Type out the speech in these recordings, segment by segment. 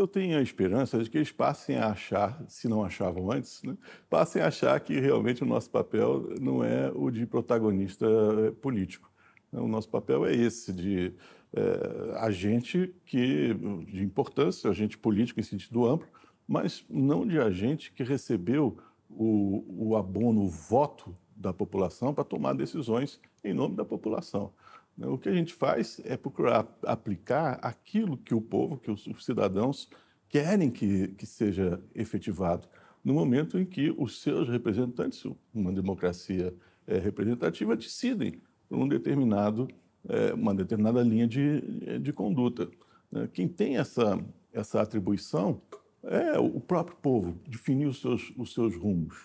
eu tenho a esperança de que eles passem a achar, se não achavam antes, né, passem a achar que realmente o nosso papel não é o de protagonista eh, político. O nosso papel é esse de é, agente que, de importância, agente político em sentido amplo, mas não de agente que recebeu o, o abono, o voto da população para tomar decisões em nome da população. Né? O que a gente faz é procurar aplicar aquilo que o povo, que os cidadãos querem que, que seja efetivado no momento em que os seus representantes, uma democracia é, representativa, decidem por um determinado, é, uma determinada linha de, de conduta. Né? Quem tem essa, essa atribuição é o próprio povo, definir os seus, os seus rumos.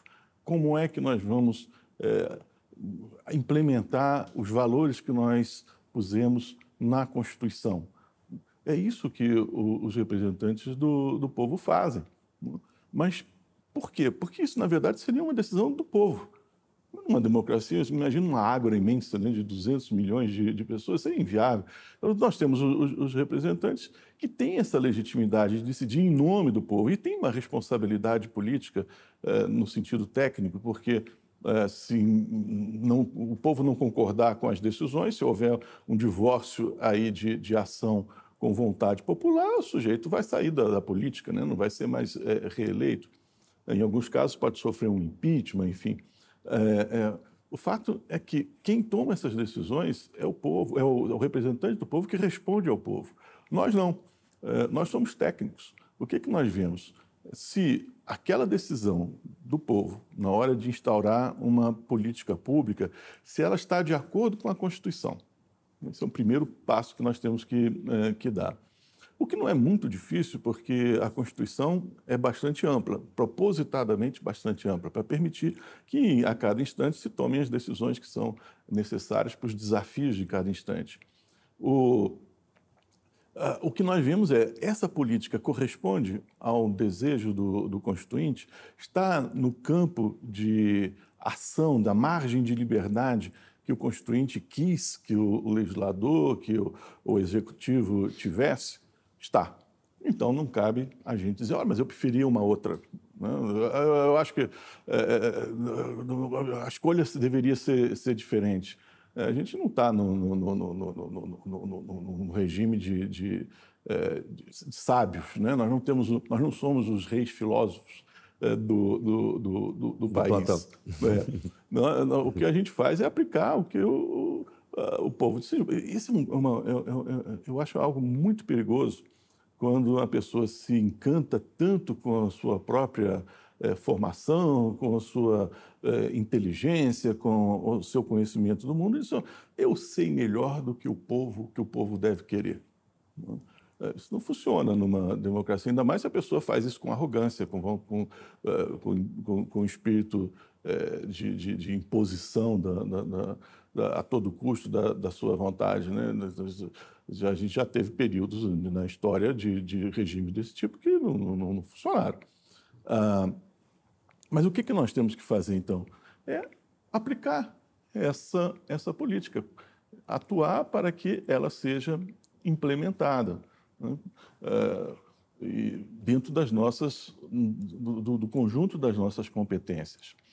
Como é que nós vamos é, implementar os valores que nós pusemos na Constituição. É isso que os representantes do, do povo fazem. Mas por quê? Porque isso, na verdade, seria uma decisão do povo. Numa democracia, imagina uma ágora imensa né, de 200 milhões de, de pessoas, é inviável. Então, nós temos os, os, representantes que têm essa legitimidade de decidir em nome do povo e têm uma responsabilidade política eh, no sentido técnico, porque é, se não, o povo não concordar com as decisões, se houver um divórcio aí de, de ação com vontade popular, o sujeito vai sair da, da política, né? não vai ser mais é, reeleito. Em alguns casos, pode sofrer um impeachment, enfim. É, é, o fato é que quem toma essas decisões é o povo, é o, é o representante do povo que responde ao povo. Nós não. É, nós somos técnicos. O que, que nós vemos? Se aquela decisão do povo, na hora de instaurar uma política pública, se ela está de acordo com a Constituição. Esse é o primeiro passo que nós temos que, é, que dar. O que não é muito difícil, porque a Constituição é bastante ampla, propositadamente bastante ampla, para permitir que a cada instante se tomem as decisões que são necessárias para os desafios de cada instante. O, Uh, o que nós vemos é essa política corresponde ao desejo do, do, constituinte, está no campo de ação, da margem de liberdade que o constituinte quis que o, o legislador, que o, o, executivo tivesse? Está. Então não cabe a gente dizer, olha, mas eu preferia uma outra. Né? Eu, acho que é, é, é, a escolha deveria ser, ser diferente. A gente não está no, no, no, no, regime de, de, de, de sábios, né? nós, não temos, nós não somos os reis filósofos do, do, do, do, do país. É. Não, não, o que a gente faz é aplicar o que o, o, o povo decidiu. Isso é uma, eu, eu, eu acho algo muito perigoso quando a pessoa se encanta tanto com a sua própria eh, formação, com a sua eh, inteligência, com o seu conhecimento do mundo, isso eu sei melhor do que o povo que o povo deve querer. Né? Eh, isso não funciona numa democracia, ainda mais se a pessoa faz isso com arrogância, com, eh, com, com, com espírito de, de, de imposição da, da, da, a todo custo da, sua vontade. Né? A gente já teve períodos na história de, de regimes desse tipo que não, não, não funcionaram. Ah, mas o que, que nós temos que fazer, então? É aplicar essa, essa política, atuar para que ela seja implementada né? Ah, dentro das nossas, do, do conjunto das nossas competências.